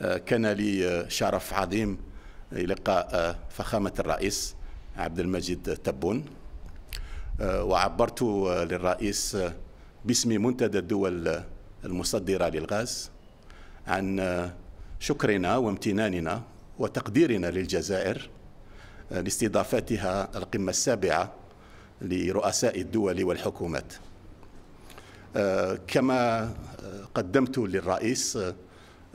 كان لي آه، شرف عظيم لقاء آه، فخامة الرئيس عبد المجيد تبون آه، وعبرت للرئيس باسم منتدى الدول المصدرة للغاز عن شكرنا وامتناننا وتقديرنا للجزائر لاستضافتها القمة السابعة لرؤساء الدول والحكومات كما قدمت للرئيس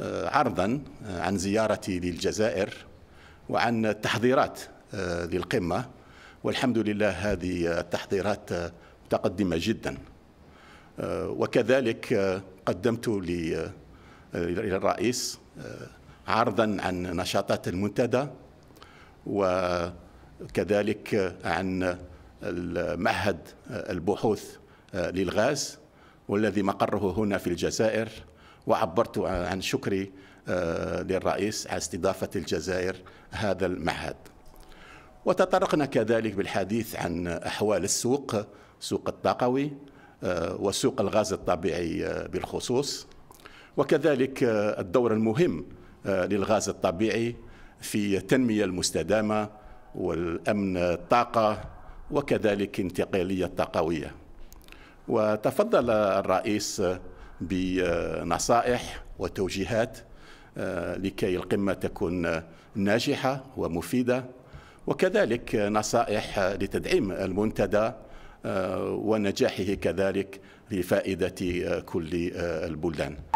آه، عرضا آه، عن زيارتي للجزائر وعن تحضيرات للقمة آه، والحمد لله هذه التحضيرات متقدمة جدا وكذلك قدمت للرئيس عرضا عن نشاطات المنتدى وكذلك عن معهد البحوث للغاز والذي مقره هنا في الجزائر وعبرت عن شكري آه، للرئيس على استضافة الجزائر هذا المعهد وتطرقنا كذلك بالحديث عن أحوال السوق سوق الطاقوي آه، وسوق الغاز الطبيعي آه، بالخصوص وكذلك الدور المهم للغاز الطبيعي في التنمية المستدامة والأمن الطاقة وكذلك انتقالية طاقوية وتفضل الرئيس بنصائح وتوجيهات آه، لكي القمة تكون ناجحة ومفيدة وكذلك نصائح لتدعيم المنتدى آه، ونجاحه كذلك لفائدة آه، كل البلدان